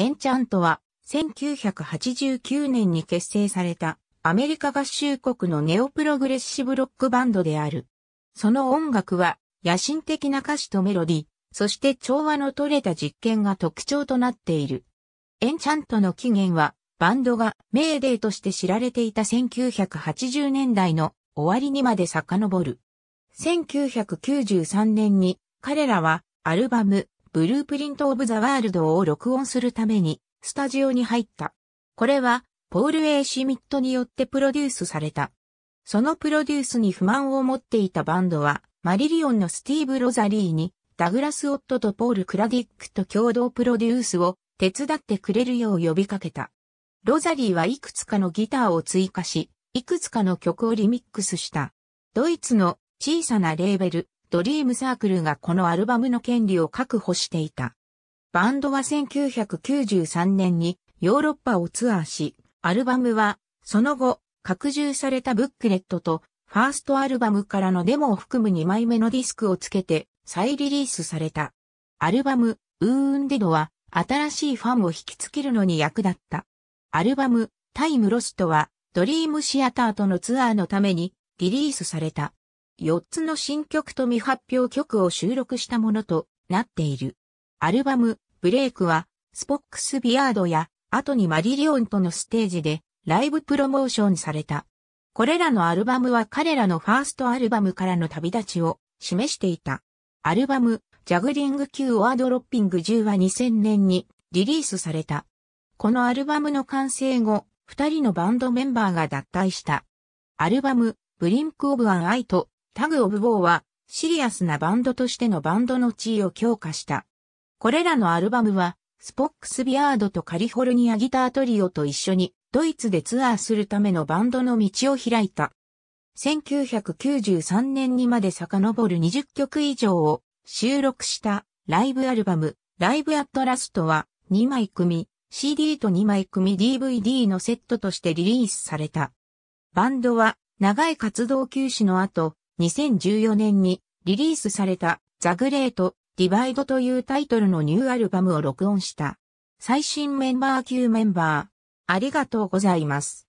エンチャントは、1989年に結成された、アメリカ合衆国のネオプログレッシブロックバンドである。その音楽は、野心的な歌詞とメロディ、そして調和の取れた実験が特徴となっている。エンチャントの起源は、バンドがメーデーとして知られていた1980年代の終わりにまで遡る。1993年に彼らはアルバムブループリント・オブ・ザ・ワールドを録音するために、スタジオに入った。これは、ポール・エイシミットによってプロデュースされた。そのプロデュースに不満を持っていたバンドは、マリリオンのスティーブ・ロザリーに、ダグラス・オットとポール・クラディックと共同プロデュースを手伝ってくれるよう呼びかけた。ロザリーはいくつかのギターを追加し、いくつかの曲をリミックスした。ドイツの小さなレーベル、ドリームサークルがこのアルバムの権利を確保していた。バンドは1993年にヨーロッパをツアーし、アルバムはその後、拡充されたブックレットとファーストアルバムからのデモを含む2枚目のディスクをつけて再リリースされた。アルバム、ウーウンデドは新しいファンを引きつけるのに役立った。アルバム、タイムロストはドリームシアターとのツアーのためにリリースされた。4つの新曲と未発表曲を収録したものとなっている。アルバム、ブレイクは、スポックスビアードや、後にマリリオンとのステージで、ライブプロモーションされた。これらのアルバムは彼らのファーストアルバムからの旅立ちを示していた。アルバム、ジャグリング Q オアドロッピング10は2000年にリリースされた。このアルバムの完成後、二人のバンドメンバーが脱退した。アルバム、ブリンクオブアンアイとタグ・オブ・ウォーは、シリアスなバンドとしてのバンドの地位を強化した。これらのアルバムは、スポックスビアードとカリフォルニアギタートリオと一緒に、ドイツでツアーするためのバンドの道を開いた。1993年にまで遡る20曲以上を収録したライブアルバム、ライブアットラストは2枚組、CD と2枚組 DVD のセットとしてリリースされた。バンドは長い活動休止の後、2014年にリリースされたザ・グレート・ディバイドというタイトルのニューアルバムを録音した。最新メンバー級メンバー。ありがとうございます。